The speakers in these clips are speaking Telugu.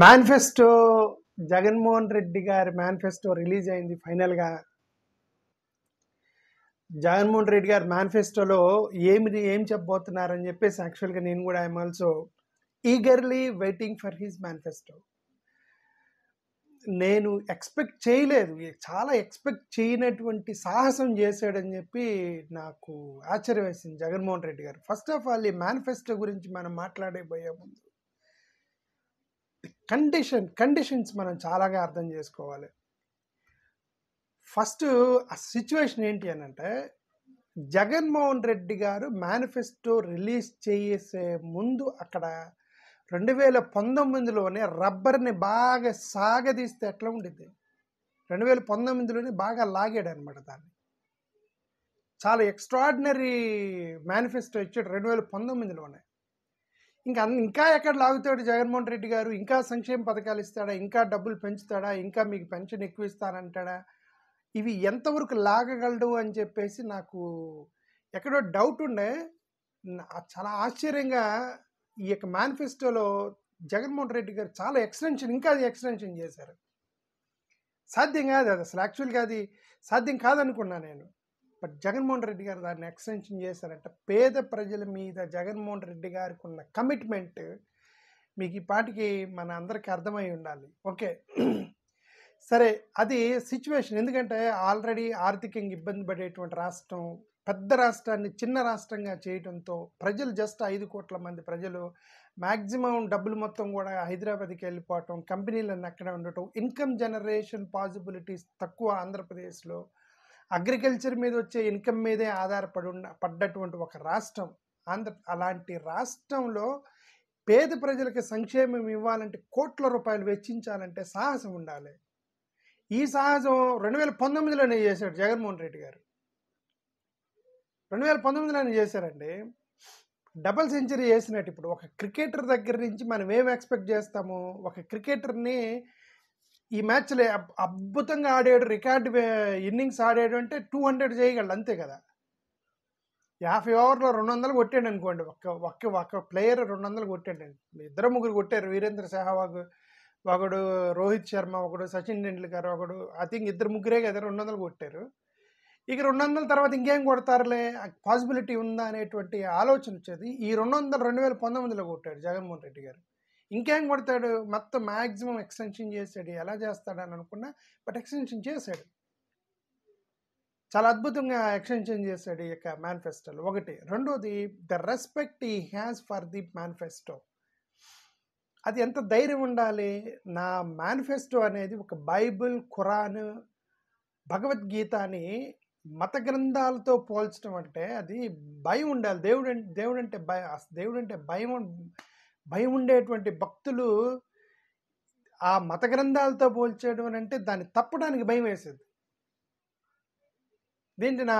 మేనిఫెస్టో జగన్మోహన్ రెడ్డి గారి మేనిఫెస్టో రిలీజ్ అయింది ఫైనల్గా జగన్మోహన్ రెడ్డి గారి మేనిఫెస్టోలో ఏమి ఏం చెప్పబోతున్నారని చెప్పేసి యాక్చువల్గా నేను కూడా I'm also eagerly waiting for his manifesto నేను ఎక్స్పెక్ట్ చేయలేదు చాలా ఎక్స్పెక్ట్ చేయనటువంటి సాహసం చేశాడని చెప్పి నాకు ఆశ్చర్యం వేసింది Jaganmohan Reddy garu first of all ఈ మేనిఫెస్టో గురించి మనం మాట్లాడే ముందు కండిషన్ కండిషన్స్ మనం చాలాగా అర్థం చేసుకోవాలి ఫస్ట్ ఆ సిచ్యువేషన్ ఏంటి అని అంటే జగన్మోహన్ రెడ్డి గారు మేనిఫెస్టో రిలీజ్ చేసే ముందు అక్కడ రెండు వేల పంతొమ్మిదిలోనే రబ్బర్ని బాగా సాగదీస్తే ఎట్లా ఉండిద్ది రెండు వేల పంతొమ్మిదిలోనే బాగా లాగాడు అనమాట దాన్ని చాలా ఎక్స్ట్రాడినరీ మేనిఫెస్టో ఇచ్చాడు రెండు వేల పంతొమ్మిదిలోనే ఇంకా ఇంకా ఎక్కడ లాగుతాడు జగన్మోహన్ రెడ్డి గారు ఇంకా సంక్షేమ పథకాలు ఇస్తాడా ఇంకా డబ్బులు పెంచుతాడా ఇంకా మీకు పెన్షన్ ఎక్కువ ఇస్తానంటాడా ఇవి ఎంతవరకు లాగగలడు అని చెప్పేసి నాకు ఎక్కడో డౌట్ ఉండే చాలా ఆశ్చర్యంగా ఈ యొక్క మేనిఫెస్టోలో జగన్మోహన్ రెడ్డి గారు చాలా ఎక్స్టెన్షన్ ఇంకా అది ఎక్స్టెన్షన్ చేశారు సాధ్యం కాదు అది అసలు యాక్చువల్గా అది సాధ్యం కాదనుకున్నా నేను బట్ జగన్మోహన్ రెడ్డి గారు దాన్ని ఎక్స్టెన్షన్ చేశారంటే పేద ప్రజల మీద జగన్మోహన్ రెడ్డి గారికి ఉన్న కమిట్మెంట్ మీకు ఈ పాటికి మన అందరికీ అర్థమై ఉండాలి ఓకే సరే అది సిచ్యువేషన్ ఎందుకంటే ఆల్రెడీ ఆర్థికంగా ఇబ్బంది పడేటువంటి రాష్ట్రం పెద్ద రాష్ట్రాన్ని చిన్న రాష్ట్రంగా చేయడంతో ప్రజలు జస్ట్ ఐదు కోట్ల మంది ప్రజలు మ్యాక్సిమం డబ్బులు మొత్తం కూడా హైదరాబాద్కి వెళ్ళిపోవటం కంపెనీలన్నీ అక్కడ ఉండటం ఇన్కమ్ జనరేషన్ పాసిబిలిటీస్ తక్కువ ఆంధ్రప్రదేశ్లో అగ్రికల్చర్ మీద వచ్చే ఇన్కమ్ మీదే ఆధారపడి ఉన్న పడ్డటువంటి ఒక రాష్ట్రం ఆంధ్ర అలాంటి రాష్ట్రంలో పేద ప్రజలకు సంక్షేమం ఇవ్వాలంటే కోట్ల రూపాయలు వెచ్చించాలంటే సాహసం ఉండాలి ఈ సాహసం రెండు వేల పంతొమ్మిదిలోనే చేశాడు జగన్మోహన్ రెడ్డి గారు రెండు వేల పంతొమ్మిదిలోనే చేశారండి డబల్ సెంచరీ చేసినట్టు ఇప్పుడు ఒక క్రికెటర్ దగ్గర నుంచి మనం ఏం ఎక్స్పెక్ట్ చేస్తాము ఒక క్రికెటర్ని ఈ మ్యాచ్లో అద్భుతంగా ఆడాడు రికార్డు ఇన్నింగ్స్ ఆడాడు అంటే టూ హండ్రెడ్ చేయగలడు అంతే కదా యాభై ఓవర్లో రెండు వందలు కొట్టాడు అనుకోండి ఒక్క ఒక్క ఒక్క ప్లేయర్ రెండు వందలు కొట్టాడు ఇద్దరు ముగ్గురు కొట్టారు వీరేంద్ర సెహవాగ్ ఒకడు రోహిత్ శర్మ ఒకడు సచిన్ టెండూల్కర్ ఒకడు ఐ థింక్ ఇద్దరు ముగ్గురే కదా రెండు వందలు కొట్టారు ఇక రెండు వందల తర్వాత ఇంకేం కొడతారులే పాసిబిలిటీ ఉందా అనేటువంటి ఆలోచన వచ్చేది ఈ రెండు వందలు రెండు వేల పంతొమ్మిదిలో కొట్టాడు జగన్మోహన్ రెడ్డి గారు ఇంకేం కొడతాడు మొత్తం మ్యాక్సిమం ఎక్స్టెన్షన్ చేశాడు ఎలా చేస్తాడు అని అనుకున్నా బట్ ఎక్స్టెన్షన్ చేశాడు చాలా అద్భుతంగా ఎక్స్టెన్షన్ చేశాడు ఈ యొక్క మేనిఫెస్టోలో ఒకటి రెండోది the respect he has for the manifesto అది ఎంత ధైర్యం ఉండాలి నా మేనిఫెస్టో అనేది ఒక బైబిల్ ఖురాన్ భగవద్గీత అని మత గ్రంథాలతో పోల్చడం అంటే అది భయం ఉండాలి దేవుడు దేవుడంటే భయం దేవుడంటే భయం భయం ఉండేటువంటి భక్తులు ఆ మత గ్రంథాలతో పోల్చేయడం అని అంటే దాన్ని తప్పడానికి భయం వేసేది దేంటి నా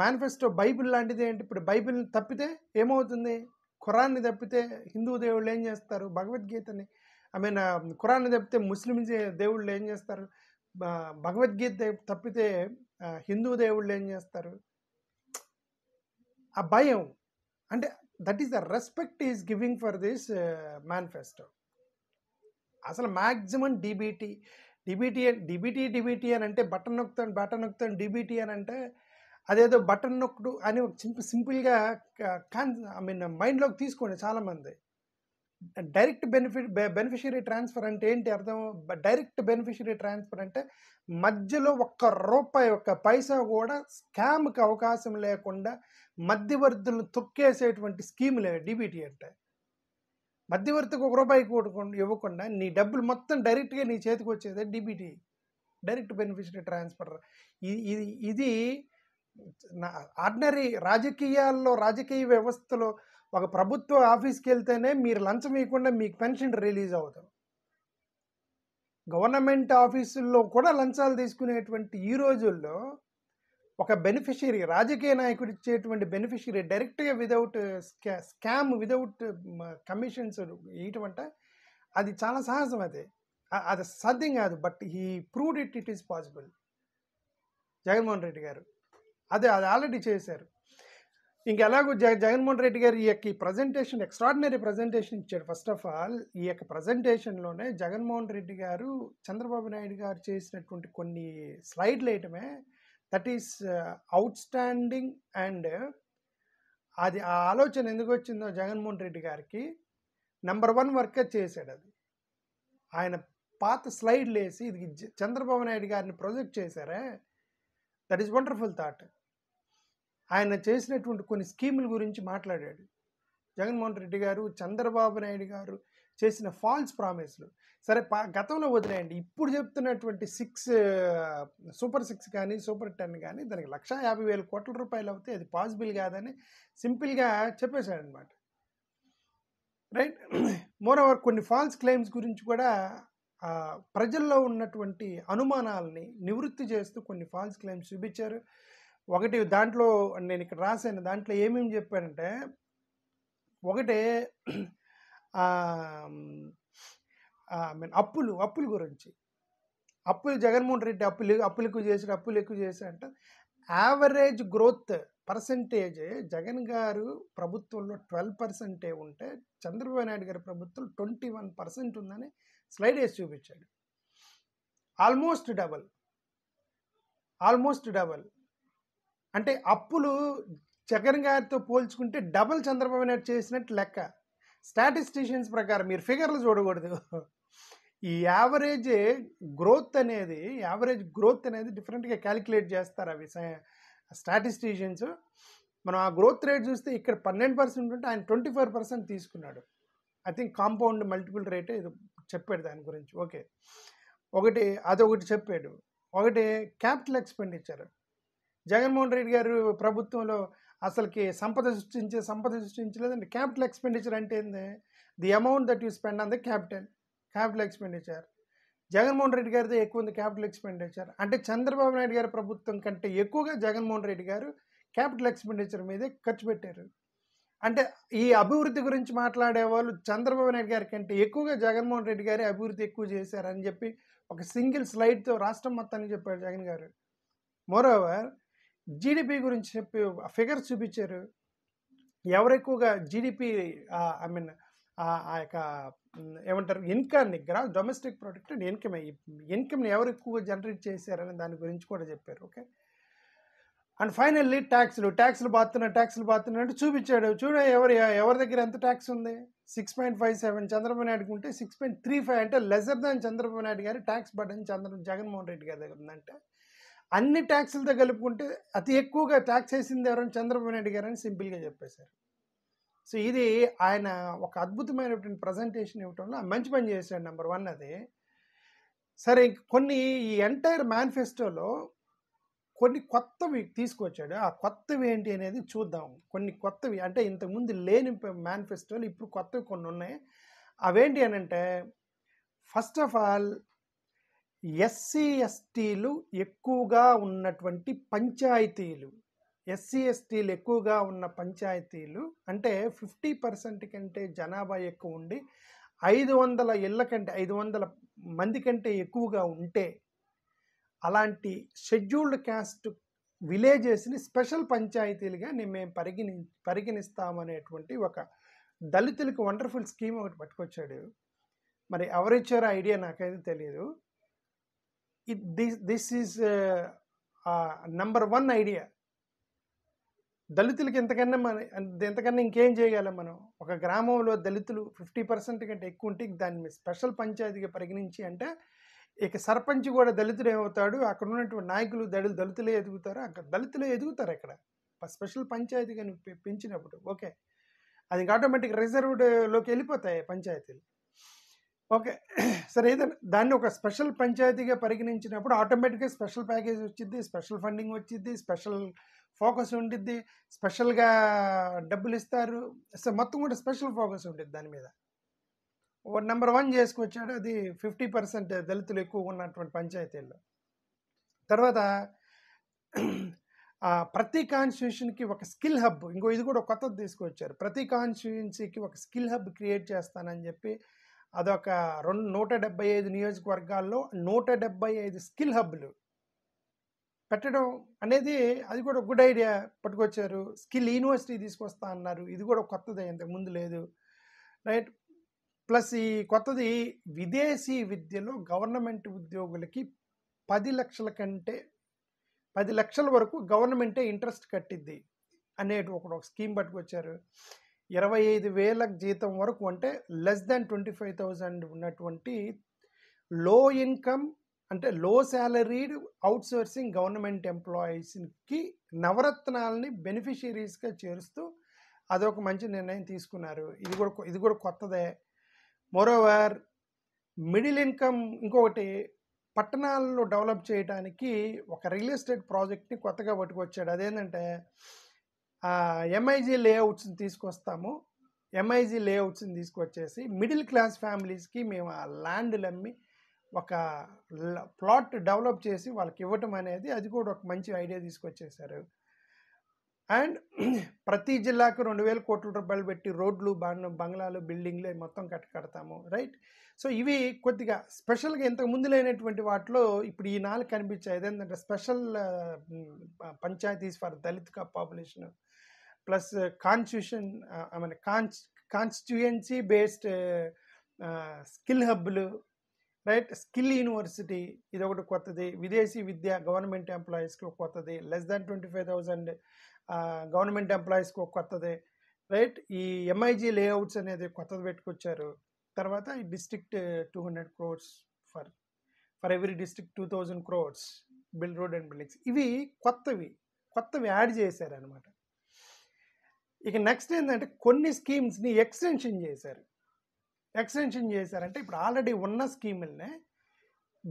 మేనిఫెస్టో బైబిల్ లాంటిది ఏంటి ఇప్పుడు బైబిల్ని తప్పితే ఏమవుతుంది ఖురాన్ని తప్పితే హిందూ దేవుళ్ళు ఏం చేస్తారు భగవద్గీతని ఐ మీన్ ఖురాన్ని తప్పితే ముస్లిం దేవుళ్ళు ఏం చేస్తారు భగవద్గీత తప్పితే హిందూ దేవుళ్ళు ఏం చేస్తారు ఆ భయం అంటే that is the respect is giving for this manifesto uh, అసలు maximum DBT DBT DBT DBT అని అంటే బటన్ నొక్కుతాను బటన్ నొక్తాను డిబిటీ అని అంటే అదేదో బటన్ నొక్కుడు అని ఒక సింపుల్ సింపుల్గా కాన్ ఐ మీన్ మైండ్లోకి తీసుకోండి చాలామంది డైరెక్ట్ బెనిఫిట్ బెనిఫిషియరీ ట్రాన్స్ఫర్ అంటే ఏంటి అర్థం డైరెక్ట్ బెనిఫిషియరీ ట్రాన్స్ఫర్ అంటే మధ్యలో ఒక్క రూపాయి ఒక్క పైసా కూడా స్కామ్కి అవకాశం లేకుండా మధ్యవర్తులను తొక్కేసేటువంటి స్కీములే డీబీటీ అంటే మధ్యవర్తికి ఒక రూపాయి ఇవ్వకుండా నీ డబ్బులు మొత్తం డైరెక్ట్గా నీ చేతికి వచ్చేదే డీబీటీ డైరెక్ట్ బెనిఫిషియరీ ట్రాన్స్ఫర్ ఇది ఇది ఆర్డినరీ రాజకీయాల్లో రాజకీయ వ్యవస్థలో ఒక ప్రభుత్వ ఆఫీస్కి వెళ్తేనే మీరు లంచం ఇవ్వకుండా మీకు పెన్షన్ రిలీజ్ అవుతాం గవర్నమెంట్ ఆఫీసుల్లో కూడా లంచాలు తీసుకునేటువంటి ఈ రోజుల్లో ఒక బెనిఫిషియరీ రాజకీయ నాయకుడు ఇచ్చేటువంటి బెనిఫిషియరీ డైరెక్ట్గా విదౌట్ స్కా స్కామ్ విదౌట్ కమిషన్స్ ఇటువంటి అది చాలా సహజం అది అది సాధ్యం కాదు but he proved it it is possible Jaganmohan Reddy garu అదే అది ఆల్రెడీ చేశారు ఇంకెలాగో జగ జగన్మోహన్ రెడ్డి గారు ఈ యొక్క ఈ ప్రజెంటేషన్ ఎక్స్ట్రాడినరీ ప్రజెంటేషన్ ఇచ్చాడు ఫస్ట్ ఆఫ్ ఆల్ ఈ యొక్క ప్రజెంటేషన్లోనే జగన్మోహన్ రెడ్డి గారు చంద్రబాబు నాయుడు గారు చేసినటువంటి కొన్ని స్లైడ్లు వేయటమే that is outstanding and అది ఆ ఆలోచన ఎందుకు వచ్చిందో జగన్మోహన్ రెడ్డి గారికి నెంబర్ వన్ వర్కే చేశాడు అది ఆయన పాత స్లైడ్లు వేసి ఇది చంద్రబాబు నాయుడు గారిని ప్రొజెక్ట్ చేశారే దట్ ఈస్ వండర్ఫుల్ థాట్ ఆయన చేసినటువంటి కొన్ని స్కీముల గురించి మాట్లాడాడు జగన్మోహన్ రెడ్డి గారు చంద్రబాబు నాయుడు గారు చేసిన ఫాల్స్ ప్రామిస్లు సరే పా గతంలో వదిలేయండి ఇప్పుడు చెప్తున్నటువంటి సిక్స్ సూపర్ సిక్స్ కానీ సూపర్ టెన్ కానీ దానికి లక్ష యాభై వేల కోట్ల రూపాయలు అవుతే అది పాసిబుల్ కాదని సింపుల్గా చెప్పేశాడనమాట రైట్ ఓవర్ కొన్ని ఫాల్స్ క్లెయిమ్స్ గురించి కూడా ప్రజల్లో ఉన్నటువంటి అనుమానాలని నివృత్తి చేస్తూ కొన్ని ఫాల్స్ క్లెయిమ్స్ చూపించారు ఒకటి దాంట్లో నేను ఇక్కడ రాశాను దాంట్లో ఏమేమి చెప్పానంటే ఒకటి మీన్ అప్పులు అప్పుల గురించి అప్పులు జగన్మోహన్ రెడ్డి అప్పులు అప్పులు ఎక్కువ చేశారు అప్పులు ఎక్కువ అంటే యావరేజ్ గ్రోత్ పర్సంటేజ్ జగన్ గారు ప్రభుత్వంలో ట్వెల్వ్ పర్సెంటే ఉంటే చంద్రబాబు నాయుడు గారి ప్రభుత్వం ట్వంటీ వన్ పర్సెంట్ ఉందని స్లైడ్ వేసి చూపించాడు ఆల్మోస్ట్ డబల్ ఆల్మోస్ట్ డబల్ అంటే అప్పులు జగన్ గారితో పోల్చుకుంటే డబల్ చంద్రబాబు నాయుడు చేసినట్టు లెక్క స్టాటిస్టిషియన్స్ ప్రకారం మీరు ఫిగర్లు చూడకూడదు ఈ యావరేజ్ గ్రోత్ అనేది యావరేజ్ గ్రోత్ అనేది డిఫరెంట్గా క్యాలిక్యులేట్ చేస్తారు అవి స్టాటిస్టిషియన్స్ మనం ఆ గ్రోత్ రేట్ చూస్తే ఇక్కడ పన్నెండు పర్సెంట్ ఉంటే ఆయన ట్వంటీ ఫోర్ పర్సెంట్ తీసుకున్నాడు I think compound multiple rate ఇది చెప్పాడు దాని గురించి ఓకే ఒకటి అదొకటి చెప్పాడు ఒకటి క్యాపిటల్ ఎక్స్పెండిచర్ జగన్మోహన్ రెడ్డి గారు ప్రభుత్వంలో అసలుకి సంపద సృష్టించే సంపద సృష్టించలేదండి క్యాపిటల్ ఎక్స్పెండిచర్ అంటే ఏంది the amount that you spend on the capital capital expenditure Jaganmohan Reddy గారిదే ఎక్కువ ఉంది క్యాపిటల్ ఎక్స్పెండిచర్ అంటే చంద్రబాబు నాయుడు గారి ప్రభుత్వం కంటే ఎక్కువగా జగన్మోహన్ రెడ్డి గారు క్యాపిటల్ ఎక్స్పెండిచర్ మీదే ఖర్చు పెట్టారు అంటే ఈ అభివృద్ధి గురించి మాట్లాడే వాళ్ళు చంద్రబాబు నాయుడు గారి కంటే ఎక్కువగా జగన్మోహన్ రెడ్డి గారి అభివృద్ధి ఎక్కువ చేశారని చెప్పి ఒక సింగిల్ స్లైడ్తో రాష్ట్రం మొత్తానికి చెప్పాడు జగన్ గారు మోరోవర్ జీడిపి గురించి చెప్పి ఫిగర్స్ చూపించారు ఎవరు ఎక్కువగా జీడిపి ఐ మీన్ ఆ యొక్క ఏమంటారు ఇన్కమ్ని గ్రా డొమెస్టిక్ ప్రొడక్ట్ అండ్ ఇన్కమ్ ఇన్కమ్ని ఎవరు ఎక్కువగా జనరేట్ చేశారని దాని గురించి కూడా చెప్పారు ఓకే అండ్ ఫైనల్లీ ట్యాక్స్లు ట్యాక్స్లు బాతున్నా ట్యాక్స్లు బాతున్నారు అంటే చూపించాడు చూడ ఎవరు ఎవరి దగ్గర ఎంత ట్యాక్స్ ఉంది six point five seven Chandrababu Naidu ఉంటే సిక్స్ పాయింట్ త్రీ ఫైవ్ అంటే లెజర్ దాన్ చంద్రబాబు నాయుడు గారి ట్యాక్స్ బడ్డని చంద్ర జగన్మోహన్ రెడ్డి గారి దగ్గర ఉందంటే అన్ని ట్యాక్సులతో కలుపుకుంటే అతి ఎక్కువగా ట్యాక్స్ వేసింది ఎవరని చంద్రబాబు నాయుడు గారని సింపుల్గా చెప్పేశారు సో ఇది ఆయన ఒక అద్భుతమైనటువంటి ప్రజెంటేషన్ ఇవ్వటంలో మంచి పని చేశాడు నెంబర్ వన్ అది సరే కొన్ని ఈ ఎంటైర్ మేనిఫెస్టోలో కొన్ని కొత్తవి తీసుకొచ్చాడు ఆ కొత్తవి ఏంటి అనేది చూద్దాం కొన్ని కొత్తవి అంటే ఇంతకుముందు లేని మేనిఫెస్టోలు ఇప్పుడు కొత్తవి కొన్ని ఉన్నాయి అవేంటి అని అంటే ఫస్ట్ ఆఫ్ ఆల్ ఎస్సీ ఎస్టీలు ఎక్కువగా ఉన్నటువంటి పంచాయతీలు ఎస్సీ ఎస్టీలు ఎక్కువగా ఉన్న పంచాయతీలు అంటే ఫిఫ్టీ పర్సెంట్ కంటే జనాభా ఎక్కువ ఉండి ఐదు వందల ఇళ్ళ కంటే ఐదు వందల మంది కంటే ఎక్కువగా ఉంటే అలాంటి షెడ్యూల్డ్ క్యాస్ట్ విలేజెస్ని స్పెషల్ పంచాయతీలుగా మేము పరిగణి పరిగణిస్తామనేటువంటి ఒక దళితులకు వండర్ఫుల్ స్కీమ్ ఒకటి పట్టుకొచ్చాడు మరి ఎవరిచ్చారో ఐడియా నాకైతే తెలియదు it, this, this is uh, uh, number one idea. దళితులకి ఎంతకన్నా మన ఎంతకన్నా ఇంకేం చేయగలం మనం ఒక గ్రామంలో దళితులు ఫిఫ్టీ పర్సెంట్ కంటే ఎక్కువ ఉంటే దాన్ని స్పెషల్ పంచాయతీగా పరిగణించి అంటే ఇక సర్పంచ్ కూడా దళితుడు ఏమవుతాడు అక్కడ ఉన్నటువంటి నాయకులు దళితులు దళితులే ఎదుగుతారు అక్కడ దళితులే ఎదుగుతారు అక్కడ స్పెషల్ పంచాయతీగా పెంచినప్పుడు ఓకే అది ఆటోమేటిక్ రిజర్వ్డ్లోకి వెళ్ళిపోతాయి పంచాయతీలు ఓకే సరే అయితే దాన్ని ఒక స్పెషల్ పంచాయతీగా పరిగణించినప్పుడు ఆటోమేటిక్గా స్పెషల్ ప్యాకేజ్ వచ్చింది స్పెషల్ ఫండింగ్ వచ్చింది స్పెషల్ ఫోకస్ ఉండిద్ది స్పెషల్గా డబ్బులు ఇస్తారు సో మొత్తం కూడా స్పెషల్ ఫోకస్ ఉంటుంది దాని మీద నెంబర్ వన్ చేసుకొచ్చాడు అది ఫిఫ్టీ పర్సెంట్ దళితులు ఎక్కువ ఉన్నటువంటి పంచాయతీల్లో తర్వాత ప్రతి కాన్స్టిట్యూషన్కి ఒక స్కిల్ హబ్ ఇంకో ఇది కూడా కొత్తది తీసుకొచ్చారు ప్రతి కాన్స్టిట్యూన్సీకి ఒక స్కిల్ హబ్ క్రియేట్ చేస్తానని చెప్పి అదొక రెండు నూట డెబ్బై ఐదు నియోజకవర్గాల్లో నూట డెబ్బై ఐదు స్కిల్ హబ్లు పెట్టడం అనేది అది కూడా గుడ్ ఐడియా పట్టుకొచ్చారు స్కిల్ యూనివర్సిటీ తీసుకొస్తా అన్నారు ఇది కూడా కొత్తది ఇంతకు ముందు లేదు రైట్ ప్లస్ ఈ కొత్తది విదేశీ విద్యలో గవర్నమెంట్ ఉద్యోగులకి పది లక్షల కంటే పది లక్షల వరకు గవర్నమెంటే ఇంట్రెస్ట్ కట్టిద్ది అనేది ఒక స్కీమ్ పట్టుకొచ్చారు ఇరవై ఐదు వేల జీతం వరకు అంటే less than twenty five thousand ఉన్నటువంటి లో ఇన్కమ్ అంటే లో శాలరీడ్ అవుట్ సోర్సింగ్ గవర్నమెంట్ ఎంప్లాయీస్కి నవరత్నాలని బెనిఫిషియరీస్గా చేరుస్తూ అదొక మంచి నిర్ణయం తీసుకున్నారు ఇది కూడా ఇది కూడా కొత్తదే మోరోవర్ మిడిల్ ఇన్కమ్ ఇంకొకటి పట్టణాల్లో డెవలప్ చేయడానికి ఒక రియల్ ఎస్టేట్ ప్రాజెక్ట్ని కొత్తగా పట్టుకొచ్చాడు అదేంటంటే ఎంఐజీ లేఅవుట్స్ని తీసుకొస్తాము ఎంఐజీ లేఅవుట్స్ని తీసుకొచ్చేసి మిడిల్ క్లాస్ ఫ్యామిలీస్కి మేము ఆ ల్యాండ్లు అమ్మి ఒక ప్లాట్ డెవలప్ చేసి వాళ్ళకి ఇవ్వటం అనేది అది కూడా ఒక మంచి ఐడియా తీసుకొచ్చేసారు అండ్ ప్రతి జిల్లాకు రెండు వేల కోట్ల రూపాయలు పెట్టి రోడ్లు బంగ్లాలు బిల్డింగ్లు మొత్తం కట్టి కడతాము రైట్ సో ఇవి కొద్దిగా స్పెషల్గా ఇంతకు ముందు లేనటువంటి వాటిలో ఇప్పుడు ఈ నాలుగు కనిపించాయి ఏదేంటంటే special panchayats for Dalit population plus constitution మన కాన్స్ కాన్స్టిట్యుయెన్సీ బేస్డ్ స్కిల్ హబ్లు రైట్ స్కిల్ యూనివర్సిటీ ఇది ఒకటి కొత్తది విదేశీ విద్య గవర్నమెంట్ ఎంప్లాయీస్కి ఒక కొత్తది less than twenty five thousand government ఎంప్లాయీస్కి ఒక కొత్తది రైట్ ఈ ఎంఐజీ లేఅవుట్స్ అనేది కొత్తది పెట్టుకొచ్చారు తర్వాత ఈ district two hundred crores for for every district two thousand crores build road and buildings ఇవి కొత్తవి కొత్తవి యాడ్ చేశారనమాట ఇక నెక్స్ట్ ఏంటంటే కొన్ని స్కీమ్స్ని ఎక్స్టెన్షన్ చేశారు ఎక్స్టెన్షన్ చేశారంటే ఇప్పుడు ఆల్రెడీ ఉన్న స్కీములనే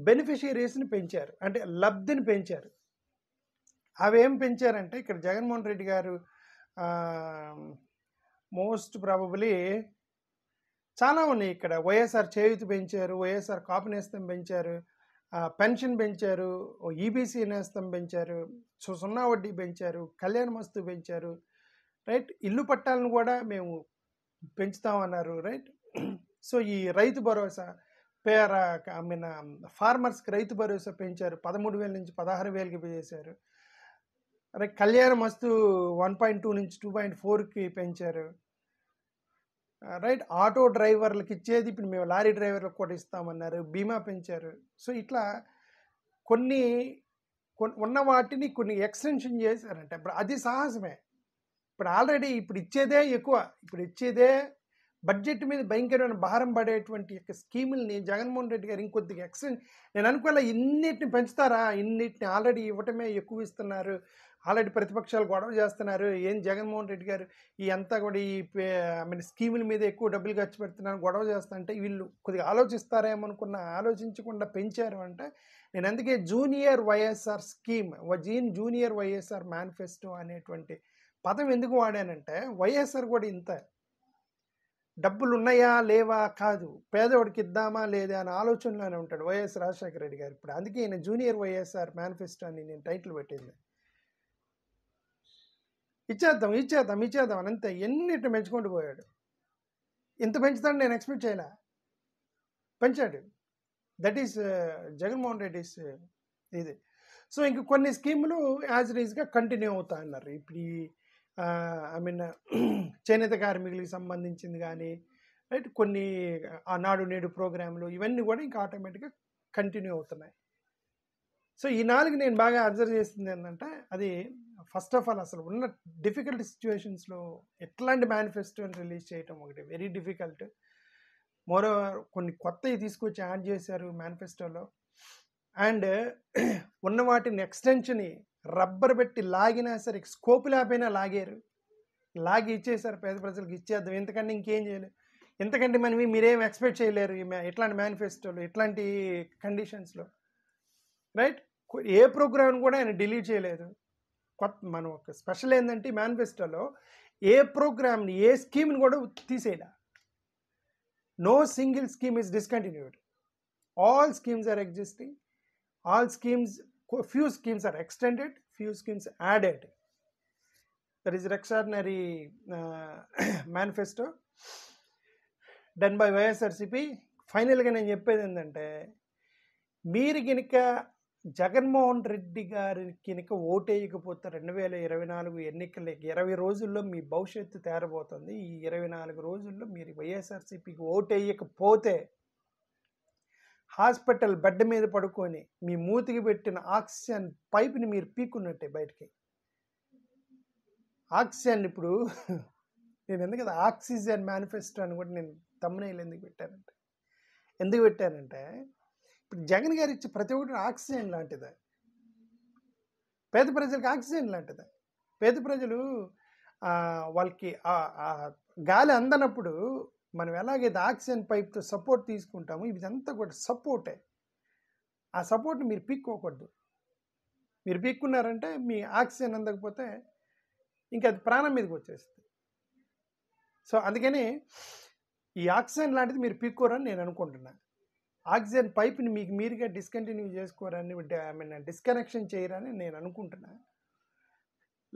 బెనిఫిషియరీస్ని పెంచారు అంటే లబ్ధిని పెంచారు అవి ఏం పెంచారంటే ఇక్కడ జగన్మోహన్ రెడ్డి గారు మోస్ట్ ప్రాబబ్లీ చాలా ఉన్నాయి ఇక్కడ వైఎస్ఆర్ చేయూతి పెంచారు వైఎస్ఆర్ కాపు నేస్తం పెంచారు పెన్షన్ పెంచారు ఈబీసీ e నేస్తం పెంచారు సున్నా వడ్డీ పెంచారు కళ్యాణ మస్తు పెంచారు రైట్ ఇల్లు పట్టాలను కూడా మేము పెంచుతామన్నారు రైట్ సో ఈ రైతు భరోసా పేర ఐ మీన్ ఫార్మర్స్కి రైతు భరోసా పెంచారు పదమూడు వేల నుంచి పదహారు వేలకి చేశారు right Kalyanamastu one point two నుంచి టూ పాయింట్ ఫోర్కి పెంచారు రైట్ ఆటో డ్రైవర్లకు ఇచ్చేది ఇప్పుడు మేము లారీ డ్రైవర్లకు కూడా ఇస్తామన్నారు బీమా పెంచారు సో ఇట్లా కొన్ని ఉన్న వాటిని కొన్ని ఎక్స్టెన్షన్ చేశారంటే అది సాహసమే ఇప్పుడు ఆల్రెడీ ఇప్పుడు ఇచ్చేదే ఎక్కువ ఇప్పుడు ఇచ్చేదే బడ్జెట్ మీద భయంకరమైన భారం పడేటువంటి యొక్క స్కీముల్ని జగన్మోహన్ రెడ్డి గారు ఇంకొద్దిగా ఎక్స్టెండ్ నేను అనుకోలే ఇన్నిటిని పెంచుతారా ఇన్నిటిని ఆల్రెడీ ఇవ్వటమే ఎక్కువ ఇస్తున్నారు ఆల్రెడీ ప్రతిపక్షాలు గొడవ చేస్తున్నారు ఏం జగన్మోహన్ రెడ్డి గారు ఈ అంతా కూడా ఈ మీన్ స్కీముల మీద ఎక్కువ డబ్బులు ఖర్చు పెడుతున్నారు గొడవ చేస్తారంటే వీళ్ళు కొద్దిగా ఆలోచిస్తారేమో ఆలోచించకుండా పెంచారు అంటే నేను అందుకే జూనియర్ వైఎస్ఆర్ స్కీమ్ జీన్ జూనియర్ వైఎస్ఆర్ మేనిఫెస్టో అనేటువంటి పదం ఎందుకు వాడానంటే వైఎస్ఆర్ కూడా ఇంత డబ్బులు ఉన్నాయా లేవా కాదు పేదవాడికి ఇద్దామా లేదా అనే ఆలోచనలోనే ఉంటాడు వైఎస్ రాజశేఖర రెడ్డి గారు ఇప్పుడు అందుకే ఈయన జూనియర్ వైఎస్ఆర్ మేనిఫెస్టో అని నేను టైటిల్ పెట్టింది ఇచ్చేద్దాం ఇచ్చేద్దాం ఇచ్చేద్దాం అని అంతే ఎన్నిటి పెంచుకుంటూ పోయాడు ఇంత పెంచుతాను నేను ఎక్స్పెక్ట్ చేయలే పెంచాడు దట్ ఈస్ జగన్మోహన్ రెడ్డిస్ ఇది సో ఇంక కొన్ని స్కీములు యాజ్ రీజ్గా కంటిన్యూ అవుతా అన్నారు ఇప్పుడు ఈ ఐ మీన్ చేనేత కార్మికులకి సంబంధించింది కానీ రైట్ కొన్ని ఆనాడు నేడు ప్రోగ్రాంలు ఇవన్నీ కూడా ఇంకా ఆటోమేటిక్గా కంటిన్యూ అవుతున్నాయి సో ఈ నాలుగు నేను బాగా అబ్జర్వ్ చేసింది ఏంటంటే అది ఫస్ట్ ఆఫ్ ఆల్ అసలు ఉన్న డిఫికల్ట్ సిచ్యువేషన్స్లో ఎట్లాంటి మేనిఫెస్టోని రిలీజ్ చేయటం ఒకటి వెరీ డిఫికల్ట్ మరో కొన్ని కొత్తవి తీసుకొచ్చి యాడ్ చేశారు మేనిఫెస్టోలో అండ్ ఉన్న వాటిని ఎక్స్టెన్షన్ రబ్బర్ పెట్టి లాగినా సరే స్కోపు లేకపోయినా లాగారు లాగి ఇచ్చేసారు పేద ప్రజలకు ఇచ్చేద్దాం ఎందుకంటే ఇంకేం చేయలేదు ఎందుకంటే మనం మీరేం ఎక్స్పెక్ట్ చేయలేరు ఇట్లాంటి మేనిఫెస్టోలో ఇట్లాంటి కండిషన్స్లో రైట్ ఏ ప్రోగ్రామ్ కూడా ఆయన డిలీట్ చేయలేదు కొత్త మనం ఒక స్పెషల్ ఏంటంటే మేనిఫెస్టోలో ఏ ప్రోగ్రామ్ని ఏ స్కీమ్ని కూడా తీసేయడా no single scheme is discontinued all schemes are existing all schemes few schemes are extended, few schemes added. That is extraordinary uh, manifesto done by YSRCP ఫైనల్గా నేను చెప్పేది ఏంటంటే మీరు కనుక జగన్మోహన్ రెడ్డి గారి కనుక ఓటేయకపోతే రెండు వేల ఇరవై నాలుగు ఎన్నికల ఇరవై రోజుల్లో మీ భవిష్యత్తు తేరబోతుంది ఈ ఇరవై నాలుగు రోజుల్లో మీరు వైఎస్ఆర్సీపీకి ఓటేయకపోతే హాస్పిటల్ బెడ్ మీద పడుకొని మీ మూతికి పెట్టిన ఆక్సిజన్ పైప్ని మీరు పీక్కున్నట్టే బయటికి ఆక్సిజన్ ఇప్పుడు నేను కదా ఆక్సిజన్ మేనిఫెస్టో అని కూడా నేను తమ్మునేలు ఎందుకు పెట్టానంటే ఎందుకు పెట్టానంటే ఇప్పుడు జగన్ గారు ఇచ్చే ప్రతి ఒక్కటి ఆక్సిజన్ లాంటిదే పేద ప్రజలకు ఆక్సిజన్ లాంటిదే పేద ప్రజలు వాళ్ళకి గాలి అందనప్పుడు మనం ఎలాగైతే ఆక్సిజన్ పైప్తో సపోర్ట్ తీసుకుంటామో ఇదంతా కూడా సపోర్టే ఆ సపోర్ట్ని మీరు పీక్కోకూడదు మీరు పీక్కున్నారంటే మీ ఆక్సిజన్ అందకపోతే ఇంకా అది ప్రాణం మీదకి వచ్చేస్తుంది సో అందుకని ఈ ఆక్సిజన్ లాంటిది మీరు పీక్కోరని నేను అనుకుంటున్నాను ఆక్సిజన్ పైప్ని మీకు మీరుగా డిస్కంటిన్యూ చేసుకోరని ఐ మీన్ డిస్కనెక్షన్ చేయరని నేను అనుకుంటున్నాను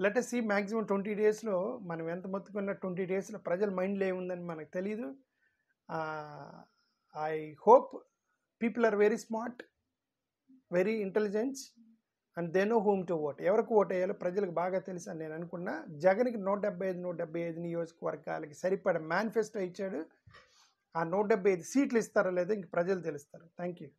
లెటర్ సి మ్యాక్సిమం ట్వంటీ డేస్లో మనం ఎంత మొత్తుకున్న ట్వంటీ డేస్లో ప్రజల మైండ్లో ఏముందని మనకు తెలీదు I hope people are very smart very intelligence and they know how to vote ఎవరికి ఓట్ వేయాలో ప్రజలకు బాగా తెలుసు అని నేను అనుకున్నా జగన్కి నూట డెబ్బై ఐదు నూట డెబ్బై ఐదు నియోజకవర్గాలకి సరిపడ మేనిఫెస్టో ఇచ్చాడు ఆ నూట డెబ్బై ఐదు సీట్లు ఇస్తారో లేదో ఇంక ప్రజలు తెలుస్తారు థ్యాంక్ యూ